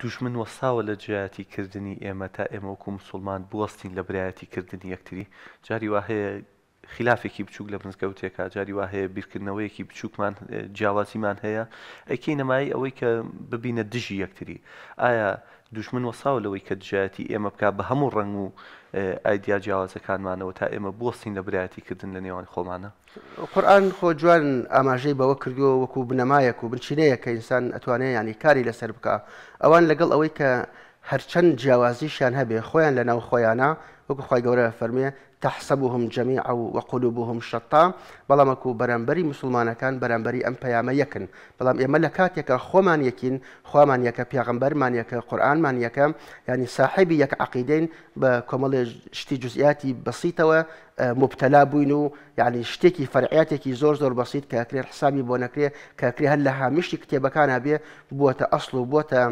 دوژمن وەساوە لە جیاتی کردنی ئێمە تا ئێمە وەکو مسلمان بوەستین لە برایەتی کردنی یەکتری جاری وا هەیە خلافێکی بچووک لە بنسکەوتێکا جاری وا هەیە بیرکردنەوەیەکی بچووکمان جیاوازیمان هەیە ئەیکەی نەمایی ئەوەی کە ببینە دژی یەکتری ئایا دوشمن وەساو لەوەی کە دژایەتی ئێمە بک بە هەموو ڕنگ و ئایدیا جیاوازەکانمانەوە تا ئێمە بۆستین لە برایەتی کردن لە نێوان خۆمانە قورآن خۆ جوان ئاماژەی بەوە کردیەوە وەکو بنەمایەک و بنچینەیە کە ئینسان ئەتوانێت ینی کاری لەسەر بکە ئەوان لەگەڵ ئەوەی کە هەرچەند جیاوازیشیان هەبێ خۆیان لە ناو خۆیانە وەکو خی گەورە فەرمیە تحسبهم جميعا وقلوبهم شطاء بەڵام وەکو بەرەمبەری مسلمانەکان بەرەمبەری ئەم پەیامە یەکن بەڵام ئێمە لە کاتێکە خۆمان یەکین خوامان یەکە پیاغمبەرمان یەکە قورآنمان یەکە ینی ساحبی یەک عقیدین بە کۆمەڵێ شتی جزئیاتی بەسییتەوە مبتلا بووین و یعنی شتێکی فەرعاتێکی زۆر زۆر بەسییت کە کرێ حسامی بۆ نەکرێ کەکرێ هەر لە هامیشتی کتێبەکانە بێ بووە ئەسڵ و بۆتە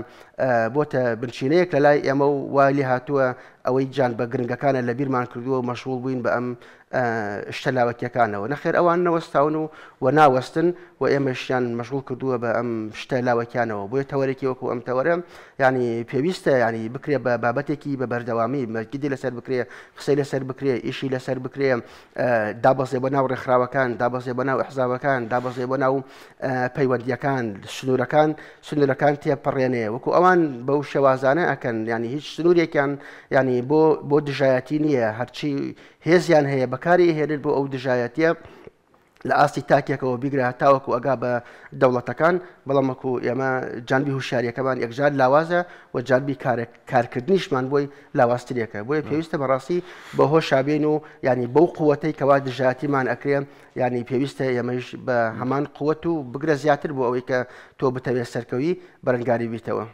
بۆتە بنشینەیەک لە لای ئێمە و وای هاتووە ئەوەی جالبە گرنگەکانە لە بیرمان کردووە مەشغول بووین بە ئەم شتەلاوەتیەکانەوە نەخێر ئەوان نەوەستاون و و ناوەستن و ئێمەشیان مەشغول کردووە بە ئەم شتەلاوەکیانەوە بۆیە تەوەرێکی وەکو ئەم تەوەرە ینی يعني پێویستە ینی يعني بکرێ بە بابەتێکی بە بەردەوامی مەرگدی لەسەر بکرێ قسەی لەسەر بکرێ ئیشی لەسەر بکرێ آه، دابەزێ بە ناو ڕێکخراوەکان دابەزێ بە ناو حزاوەکان دابەزێ بە ناو پەیوەندیەکان آه، سنوورەکان سنوورەکان تێپەڕێنێ وەکو اوان بو شێوازانە ئەکەن ینی يعني هیچ سنوورێکیان ینی بۆ بۆ دژایەتی نییە هەرچی هێزیان هەیە بەک بەکاری هێنن بۆ ئەو دژایەتە لە ئاستی تاکێکەوە بیگرە تاوەکو ئەگا بە دەوڵەتەکان بەڵامەکو ئێمە جانبی هوشاریەکەمان یەکجار لاوازە و جانبی کارکردنیشمان بۆی لاوااستریەکە بۆیە پێویستە بەڕاستی بەهۆ شابێن و ینی بەو قوەتەی کەوا دژاتیمان ئەکرێن ینی پێویستە ئێمەش بە هەمان قووەت و بگرە زیاتر بۆ ئەوەی کە تۆ بتەوێت سەرکەوی بەرەنگاری بیتەوە.